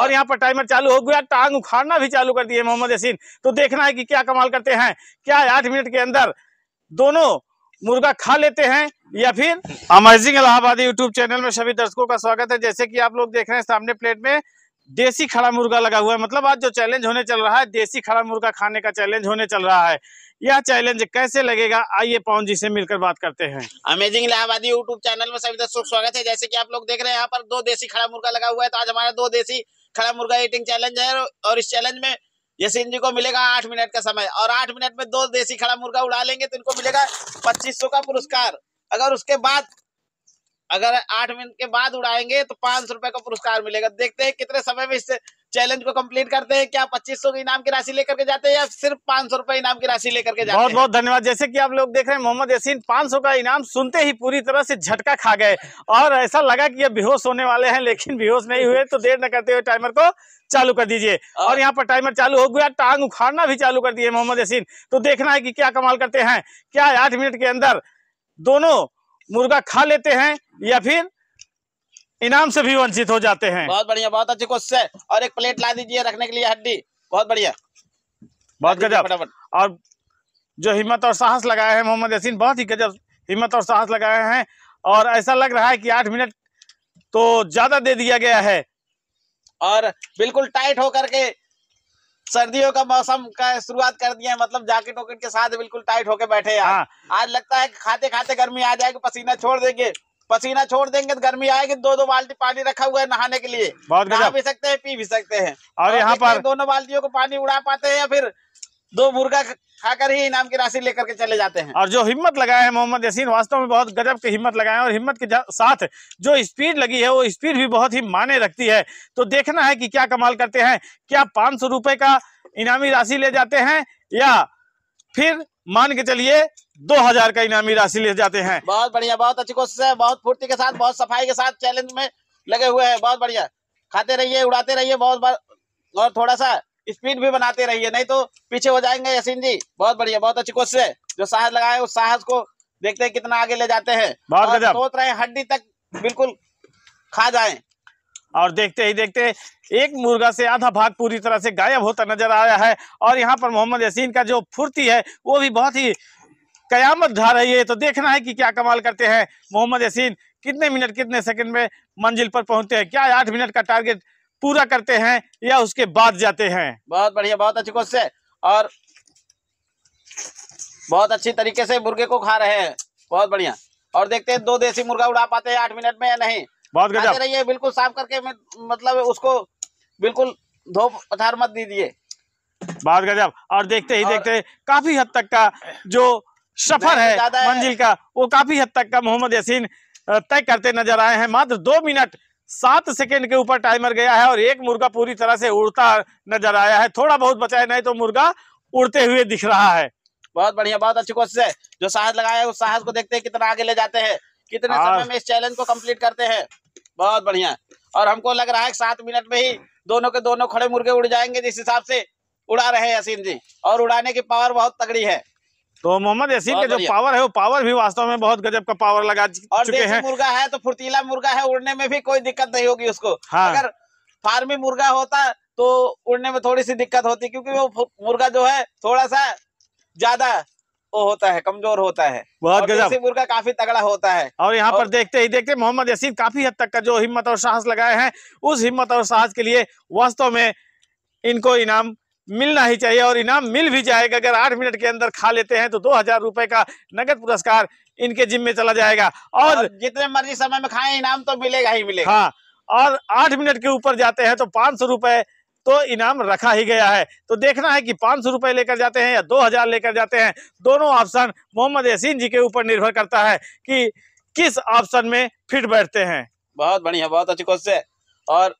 और यहाँ पर टाइमर चालू हो गया टांग उखाड़ना भी चालू कर दिए मोहम्मद यसीन तो देखना है कि क्या कमाल करते हैं क्या आठ मिनट के अंदर दोनों मुर्गा खा लेते हैं या फिर अमेजिंग इलाहाबादी यूट्यूब चैनल में सभी दर्शकों का स्वागत है जैसे कि आप लोग देख रहे हैं सामने प्लेट में देसी खड़ा मुर्गा लगा हुआ है मतलब आज जो चैलेंज होने चल रहा है देसी खड़ा मुर्गा खाने का चैलेंज होने चल रहा है यह चैलेंज कैसे लगेगा आइए पवन जी से मिलकर बात करते हैं अमेजिंग इलाहाबादी यूट्यूब चैनल में सभी दर्शक स्वागत है जैसे कि आप लोग देख रहे हैं यहाँ पर दो देसी खड़ा मुर्गा लगा हुआ है तो आज हमारा दो देसी खड़ा मुर्गा ईटिंग चैलेंज है और इस चैलेंज में यसीन जी को मिलेगा आठ मिनट का समय और आठ मिनट में दो देसी खड़ा मुर्गा उड़ा लेंगे तो इनको मिलेगा पच्चीस का पुरस्कार अगर उसके बाद अगर आठ मिनट के बाद उड़ाएंगे तो पांच सौ रुपए का पुरस्कार मिलेगा देखते हैं कितने समय में इससे चैलेंज को कंप्लीट करते हैं क्या पच्चीस सौ इनाम की राशि लेकर के जाते हैं या सिर्फ पांच सौ रुपए इनाम की राशि लेकर के जाते बहुत बहुत धन्यवाद जैसे कि आप लोग देख रहे हैं मोहम्मद यासीन पांच सौ का इनाम सुनते ही पूरी तरह से झटका खा गए और ऐसा लगा की ये बेहोश होने वाले हैं लेकिन बेहोश नहीं हुए तो देर न करते हुए टाइमर को चालू कर दीजिए और यहाँ पर टाइमर चालू हो गया टांग उखाड़ना भी चालू कर दिए मोहम्मद यासीन तो देखना है की क्या कमाल करते हैं क्या आठ मिनट के अंदर दोनों मुर्गा खा लेते हैं या फिर इनाम से भी वंचित हो जाते हैं बहुत बढ़िया बहुत अच्छी क्वेश्चन है और एक प्लेट ला दीजिए रखने के लिए हड्डी बहुत बढ़िया बहुत गजब और जो हिम्मत और साहस लगाए हैं मोहम्मद यसीन बहुत ही गजब हिम्मत और साहस लगाए हैं और ऐसा लग रहा है कि आठ मिनट तो ज्यादा दे दिया गया है और बिल्कुल टाइट होकर के सर्दियों का मौसम का शुरुआत कर दिया है मतलब जैकेट वोकेट के साथ बिल्कुल टाइट होके बैठे हैं हाँ। आज लगता है खाते खाते गर्मी आ जाएगी पसीना छोड़ देंगे पसीना छोड़ देंगे तो गर्मी आएगी दो दो बाल्टी पानी रखा हुआ है नहाने के लिए बहुत नहा भी सकते हैं पी भी सकते हैं और, यहाँ पर दोनों बाल्टियों को पानी उड़ा पाते हैं या फिर दो मुर्गा खाकर ही इनाम की राशि लेकर के चले जाते हैं और जो हिम्मत लगाए हैं मोहम्मद यसीन वास्तव में बहुत गजब की हिम्मत लगाए और हिम्मत के साथ जो स्पीड लगी है वो स्पीड भी बहुत ही माने रखती है तो देखना है कि क्या कमाल करते हैं क्या पाँच सौ रुपए का इनामी राशि ले जाते हैं या फिर मान के चलिए दो हजार का इनामी राशि ले जाते हैं बहुत बढ़िया बहुत अच्छी कोशिश है बहुत फुर्ती के साथ बहुत सफाई के साथ चैलेंज में लगे हुए हैं बहुत बढ़िया खाते रहिए उड़ाते रहिए बहुत बार और थोड़ा सा स्पीड भी बनाते रहिए नहीं तो पीछे हो जाएंगे यसीन जी बहुत बढ़िया बहुत अच्छी कोशिश है जो साहस लगाए उस साहस को देखते हैं कितना आगे ले जाते हैं बहुत सोच रहे हड्डी तक बिल्कुल खा जाए और देखते ही देखते एक मुर्गा से आधा भाग पूरी तरह से गायब होता नजर आया है और यहाँ पर मोहम्मद यसीन का जो फुर्ती है वो भी बहुत ही कयामत ढा रही है तो देखना है कि क्या कमाल करते हैं मोहम्मद यसीन कितने मिनट कितने सेकंड में मंजिल पर पहुंचते हैं क्या आठ मिनट का टारगेट पूरा करते हैं या उसके बाद जाते हैं बहुत बढ़िया बहुत अच्छी क्वेश्चन और बहुत अच्छी तरीके से मुर्गे को खा रहे हैं बहुत बढ़िया और देखते हैं दो देसी मुर्गा उड़ा पाते हैं आठ मिनट में या नहीं बहुत गजब रही है बिल्कुल साफ करके मतलब उसको बिल्कुल धो पथार मत दीजिए बहुत गजब और देखते ही और देखते काफी हद तक का जो सफर है मंजिल का वो काफी हद तक का मोहम्मद यासीन तय करते नजर आए हैं मात्र दो मिनट सात सेकंड के ऊपर टाइमर गया है और एक मुर्गा पूरी तरह से उड़ता नजर आया है थोड़ा बहुत बचा है नहीं तो मुर्गा उड़ते हुए दिख रहा है बहुत बढ़िया बहुत अच्छी कोशिश है जो साहस लगाया है उस साहस को देखते हैं कितना आगे ले जाते हैं कितने हाँ। समय में इस चैलेंज को कंप्लीट करते हैं बहुत बढ़िया और हमको लग रहा है सात मिनट में ही दोनों के दोनों खड़े मुर्गे उड़ जाएंगे जिस हिसाब से उड़ा रहे हैं असीम जी और उड़ाने की पावर बहुत तगड़ी है तो मोहम्मद यसीम के जो पावर है वो पावर भी वास्तव में बहुत गजब का पावर लगा और चुके हैं मुर्गा है तो फुर्तीला मुर्गा है उड़ने में भी कोई दिक्कत नहीं होगी उसको हाँ। अगर फार्मी मुर्गा होता तो उड़ने में थोड़ी सी दिक्कत होती क्योंकि वो मुर्गा जो है थोड़ा सा ज्यादा वो होता है कमजोर होता है बहुत गजब मुर्गा काफी तगड़ा होता है और यहाँ और... पर देखते ही देखते मोहम्मद यसीन काफी हद तक का जो हिम्मत और साहस लगाए हैं उस हिम्मत और साहस के लिए वास्तव में इनको इनाम मिलना ही चाहिए और इनाम मिल भी जाएगा अगर आठ मिनट के अंदर खा लेते हैं तो दो हजार रुपए का नगद पुरस्कार इनके जिम में चला जाएगा और, और जितने मर्जी समय में खाएं इनाम तो मिलेगा ही मिलेगा हाँ और आठ मिनट के ऊपर जाते हैं तो पाँच सौ रुपए तो इनाम रखा ही गया है तो देखना है कि पाँच सौ रुपये लेकर जाते हैं या दो हज़ार लेकर जाते हैं दोनों ऑप्शन मोहम्मद यसीन जी के ऊपर निर्भर करता है कि किस ऑप्शन में फिट बैठते हैं बहुत बढ़िया बहुत अच्छी क्वेश्चन और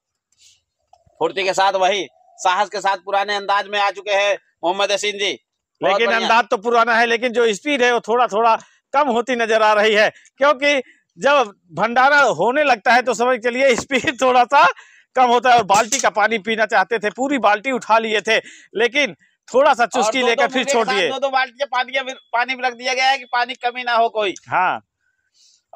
फुर्ती के साथ वही साहस के साथ पुराने अंदाज में आ चुके हैं मोहम्मद यसीन जी लेकिन अंदाज तो पुराना है लेकिन जो स्पीड है वो थोड़ा थोड़ा कम होती नजर आ रही है क्योंकि जब भंडारा होने लगता है तो समझ के लिए स्पीड थोड़ा सा कम होता है और बाल्टी का पानी पीना चाहते थे पूरी बाल्टी उठा लिए थे लेकिन थोड़ा सा चुस्की लेकर फिर छोड़ दिए दो, बाल्टी पानी पानी में रख दिया गया है की पानी कमी ना हो कोई हाँ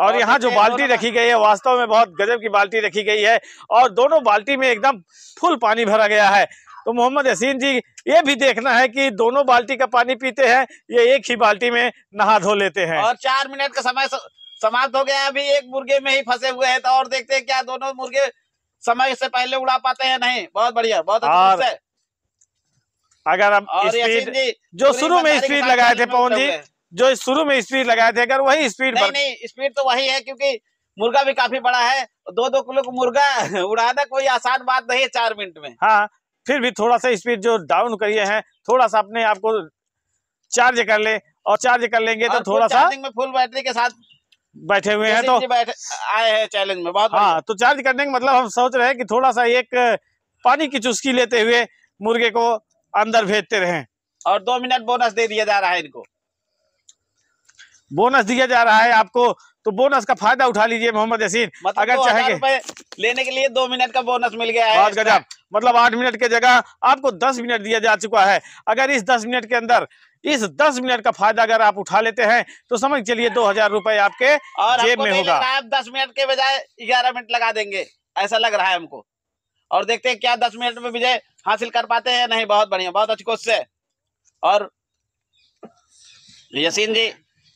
और यहाँ जो बाल्टी रखी गई है वास्तव में बहुत गजब की बाल्टी रखी गई है और दोनों बाल्टी में एकदम फुल पानी भरा गया है तो मोहम्मद यसीन जी ये भी देखना है कि दोनों बाल्टी का पानी पीते हैं ये एक ही बाल्टी में नहा धो लेते हैं और चार मिनट का समय समाप्त हो गया अभी एक मुर्गे में ही फंसे हुए हैं तो और देखते हैं क्या दोनों मुर्गे समय से पहले उड़ा पाते हैं नहीं बहुत बढ़िया बहुत और, अगर हम स्पीड जो शुरू में स्पीड लगाए थे पवन जी जो शुरू में स्पीड लगाए थे अगर वही स्पीड नहीं नहीं स्पीड तो वही है क्योंकि मुर्गा भी काफी बड़ा है दो दो किलो का मुर्गा उड़ाना कोई आसान बात नहीं है चार मिनट में हाँ फिर भी थोड़ा सा स्पीड जो डाउन करिए हैं थोड़ा सा अपने आप को चार्ज कर ले और चार्ज कर लेंगे तो थोड़ा सा में फुल बैटरी के साथ बैठे हुए हैं तो आए हैं चैलेंज में बहुत हाँ तो चार्ज करने का मतलब हम सोच रहे हैं कि थोड़ा सा एक पानी की चुस्की लेते हुए मुर्गे को अंदर भेजते रहे और दो मिनट बोनस दे दिया जा रहा है इनको बोनस दिया जा रहा है आपको तो बोनस का फायदा उठा लीजिए मोहम्मद यसीन मतलब अगर चाहेंगे लेने के लिए दो मिनट का बोनस मिल गया है गजब मतलब आठ मिनट के जगह आपको दस मिनट दिया जा चुका है अगर इस दस मिनट के अंदर इस दस मिनट का फायदा अगर आप उठा लेते हैं तो समझ चलिए दो हजार रूपए आपके और जेब में होगा आप दस मिनट के बजाय ग्यारह मिनट लगा देंगे ऐसा लग रहा है हमको और देखते हैं क्या दस मिनट में विजय हासिल कर पाते हैं नहीं बहुत बढ़िया बहुत अच्छी कोशिश है और यसीन जी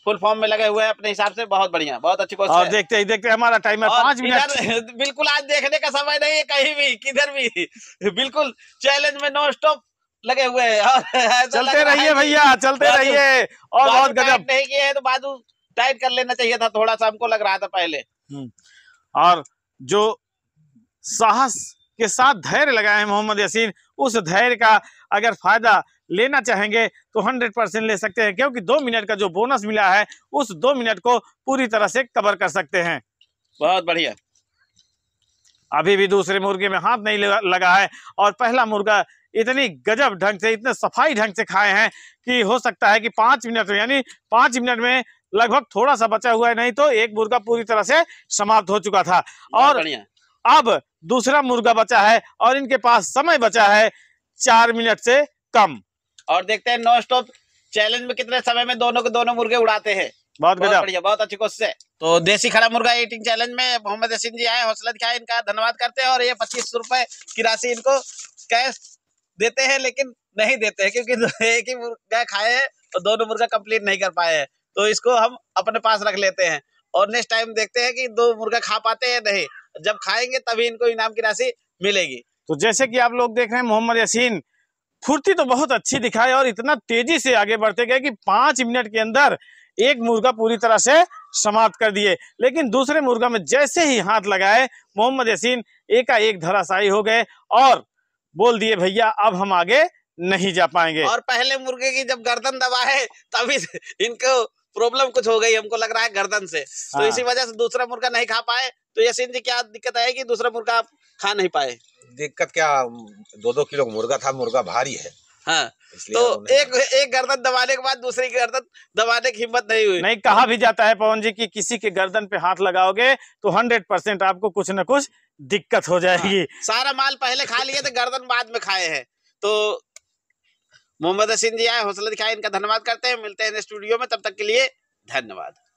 फुल फॉर्म में लगे हुए हैं अपने हिसाब से बहुत बढ़िया बहुत अच्छी कोशिश और देखते ही देखते हमारा टाइम पांच मिनट बिल्कुल आज देखने का समय नहीं है कहीं भी किधर भी बिल्कुल चैलेंज में नो स्टॉप लगे हुए हैं चलते रहिए भैया चलते रहिए और बहुत गजब नहीं किए तो बाजू टाइट कर लेना चाहिए था थोड़ा सा हमको लग रहा था पहले हम्म। और जो साहस के साथ धैर्य लगाए हैं मोहम्मद यसीन उस धैर्य का अगर फायदा लेना चाहेंगे तो 100 परसेंट ले सकते हैं क्योंकि दो मिनट का जो बोनस मिला है उस दो मिनट को पूरी तरह से कवर कर सकते हैं बहुत बढ़िया अभी भी दूसरे मुर्गे में हाथ नहीं लगा है और पहला मुर्गा इतनी गजब ढंग से इतने सफाई ढंग से खाए हैं कि हो सकता है कि पांच मिनट में यानी पांच मिनट में लगभग थोड़ा सा बचा हुआ है नहीं तो एक मुर्गा पूरी तरह से समाप्त हो चुका था और अब दूसरा मुर्गा बचा है और इनके पास समय बचा है चार मिनट से कम और देखते हैं नॉन स्टॉप चैलेंज में कितने समय में दोनों के दोनों मुर्गे उड़ाते हैं बहुत बढ़िया बहुत अच्छी कोशिश है तो देसी खड़ा मुर्गा एटिंग चैलेंज में मोहम्मद जी आए हौसला दिखाए इनका धन्यवाद करते हैं और ये पच्चीस रुपए की राशि इनको कैश देते हैं लेकिन नहीं देते हैं क्योंकि एक ही मुर्गा खाए हैं और दोनों मुर्गा कंप्लीट नहीं कर पाए हैं तो इसको हम अपने पास रख लेते हैं और नेक्स्ट टाइम देखते हैं कि दो मुर्गा खा पाते हैं नहीं जब खाएंगे तभी इनको इनाम की राशि मिलेगी तो जैसे कि आप लोग देख रहे हैं मोहम्मद यासीन फुर्ती तो बहुत अच्छी दिखाई और इतना तेजी से आगे बढ़ते गए कि पांच मिनट के अंदर एक मुर्गा पूरी तरह से समाप्त कर दिए लेकिन दूसरे मुर्गा में जैसे ही हाथ लगाए मोहम्मद यासीन एकाएक धराशायी हो गए और बोल दिए भैया अब हम आगे नहीं जा पाएंगे और पहले मुर्गे की जब गर्दन दबाए तभी इनको प्रॉब्लम कुछ हो गई हमको लग रहा है गर्दन से तो हाँ। तो इसी वजह से दूसरा मुर्गा नहीं खा पाए तो यसीन जी क्या दिक्कत आई कि दूसरा मुर्गा आप खा नहीं पाए दिक्कत क्या दो दो किलो मुर्गा था मुर्गा भारी है हाँ तो एक एक गर्दन दबाने के बाद दूसरी गर्दन दबाने की हिम्मत नहीं हुई नहीं कहा भी जाता है पवन जी कि किसी के गर्दन पे हाथ लगाओगे तो हंड्रेड परसेंट आपको कुछ न कुछ दिक्कत हो हाँ। जाएगी हाँ, सारा माल पहले खा लिए थे गर्दन बाद में खाए हैं तो मोहम्मद हसीन जी आए हौसला दिखाए इनका धन्यवाद करते हैं मिलते हैं स्टूडियो में तब तक के लिए धन्यवाद